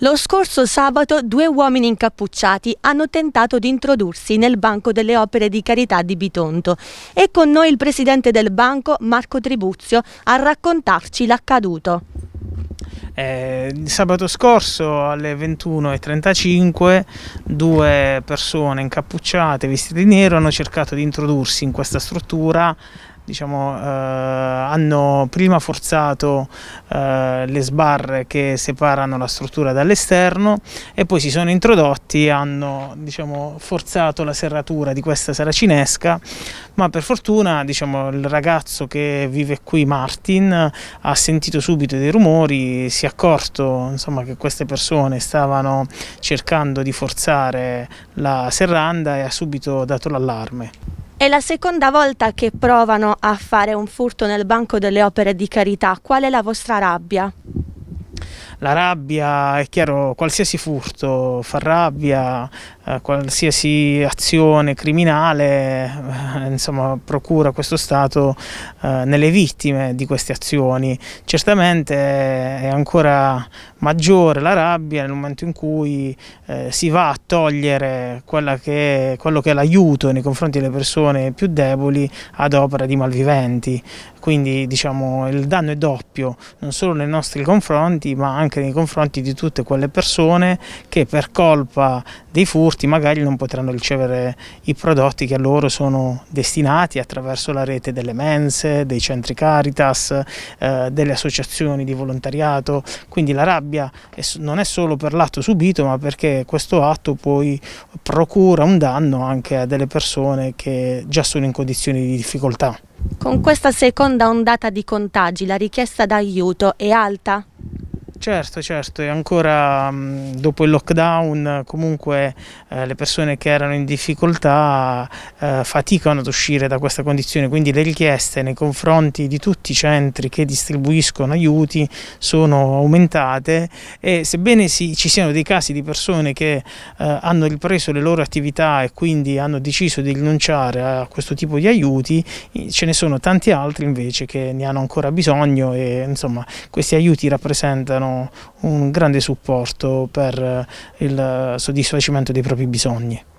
Lo scorso sabato due uomini incappucciati hanno tentato di introdursi nel Banco delle Opere di Carità di Bitonto e con noi il presidente del banco Marco Tribuzio a raccontarci l'accaduto. Eh, sabato scorso alle 21.35 due persone incappucciate, vestite di nero, hanno cercato di introdursi in questa struttura diciamo, eh, hanno prima forzato eh, le sbarre che separano la struttura dall'esterno e poi si sono introdotti e hanno diciamo, forzato la serratura di questa saracinesca, ma per fortuna diciamo, il ragazzo che vive qui, Martin, ha sentito subito dei rumori, si è accorto insomma, che queste persone stavano cercando di forzare la serranda e ha subito dato l'allarme. È la seconda volta che provano a fare un furto nel Banco delle Opere di Carità. Qual è la vostra rabbia? la rabbia, è chiaro, qualsiasi furto fa rabbia, eh, qualsiasi azione criminale eh, insomma, procura questo stato eh, nelle vittime di queste azioni. Certamente è ancora maggiore la rabbia nel momento in cui eh, si va a togliere che, quello che è l'aiuto nei confronti delle persone più deboli ad opera di malviventi. Quindi diciamo, il danno è doppio, non solo nei nostri confronti ma anche anche nei confronti di tutte quelle persone che per colpa dei furti magari non potranno ricevere i prodotti che a loro sono destinati attraverso la rete delle mense, dei centri Caritas, eh, delle associazioni di volontariato, quindi la rabbia non è solo per l'atto subito ma perché questo atto poi procura un danno anche a delle persone che già sono in condizioni di difficoltà. Con questa seconda ondata di contagi la richiesta d'aiuto è alta? Certo, certo, e ancora mm, dopo il lockdown comunque eh, le persone che erano in difficoltà eh, faticano ad uscire da questa condizione, quindi le richieste nei confronti di tutti i centri che distribuiscono aiuti sono aumentate e sebbene sì, ci siano dei casi di persone che eh, hanno ripreso le loro attività e quindi hanno deciso di rinunciare a questo tipo di aiuti, ce ne sono tanti altri invece che ne hanno ancora bisogno e insomma questi aiuti rappresentano sono un grande supporto per eh, il eh, soddisfacimento dei propri bisogni.